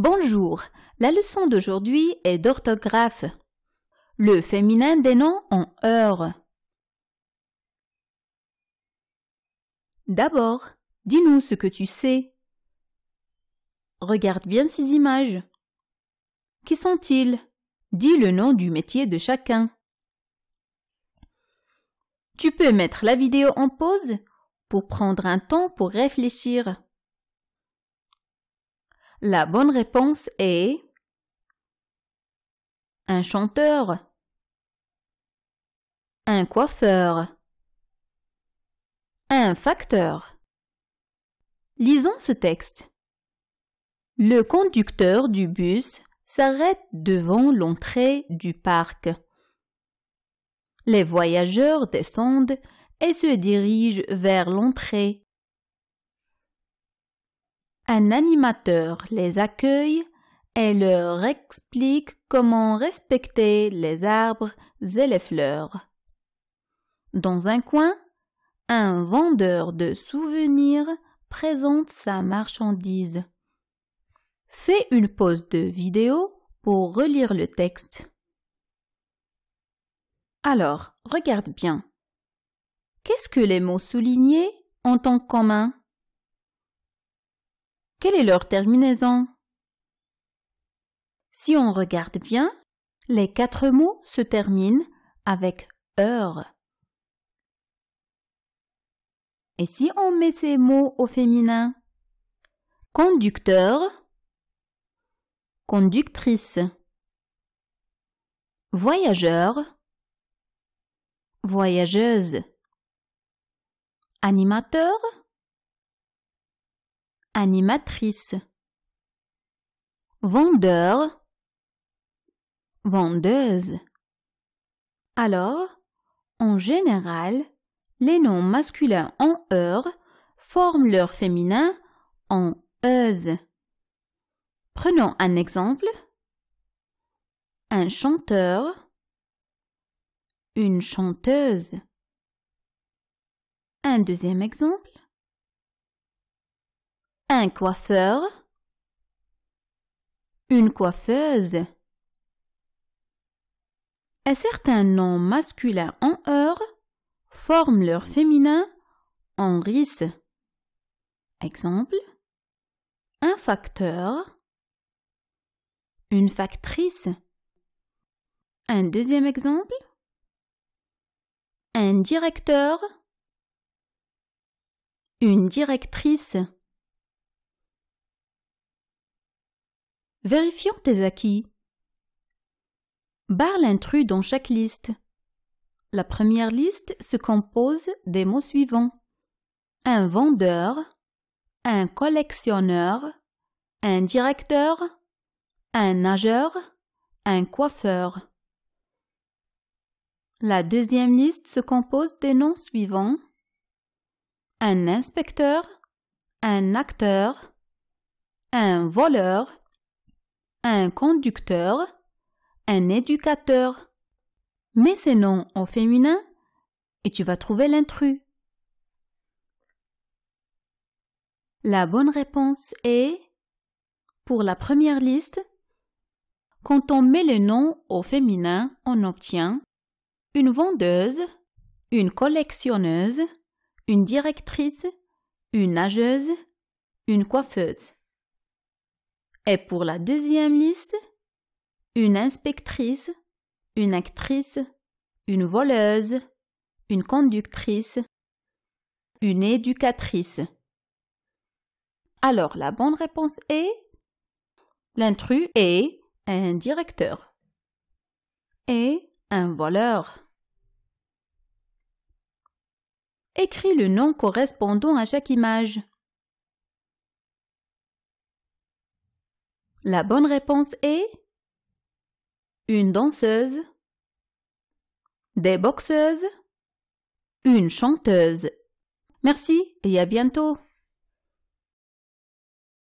Bonjour, la leçon d'aujourd'hui est d'orthographe. Le féminin des noms en heure. D'abord, dis-nous ce que tu sais. Regarde bien ces images. Qui sont-ils Dis le nom du métier de chacun. Tu peux mettre la vidéo en pause pour prendre un temps pour réfléchir. La bonne réponse est un chanteur, un coiffeur, un facteur. Lisons ce texte. Le conducteur du bus s'arrête devant l'entrée du parc. Les voyageurs descendent et se dirigent vers l'entrée. Un animateur les accueille et leur explique comment respecter les arbres et les fleurs. Dans un coin, un vendeur de souvenirs présente sa marchandise. Fais une pause de vidéo pour relire le texte. Alors, regarde bien. Qu'est-ce que les mots soulignés ont en commun quelle est leur terminaison Si on regarde bien, les quatre mots se terminent avec heure. Et si on met ces mots au féminin Conducteur, conductrice, voyageur, voyageuse, animateur, Animatrice. Vendeur. Vendeuse. Alors, en général, les noms masculins en -eur forment leur féminin en euse. Prenons un exemple. Un chanteur. Une chanteuse. Un deuxième exemple un coiffeur, une coiffeuse. Et certains noms masculins en heure forme leur féminin en ris. Exemple un facteur, une factrice. Un deuxième exemple un directeur, une directrice. Vérifions tes acquis. Barre l'intrus dans chaque liste. La première liste se compose des mots suivants. Un vendeur, un collectionneur, un directeur, un nageur, un coiffeur. La deuxième liste se compose des noms suivants. Un inspecteur, un acteur, un voleur, un conducteur, un éducateur. Mets ces noms au féminin et tu vas trouver l'intrus. La bonne réponse est, pour la première liste, quand on met les noms au féminin, on obtient une vendeuse, une collectionneuse, une directrice, une nageuse, une coiffeuse. Et pour la deuxième liste une inspectrice, une actrice, une voleuse, une conductrice, une éducatrice. Alors la bonne réponse est l'intrus est un directeur et un voleur. Écris le nom correspondant à chaque image. La bonne réponse est une danseuse, des boxeuses, une chanteuse. Merci et à bientôt.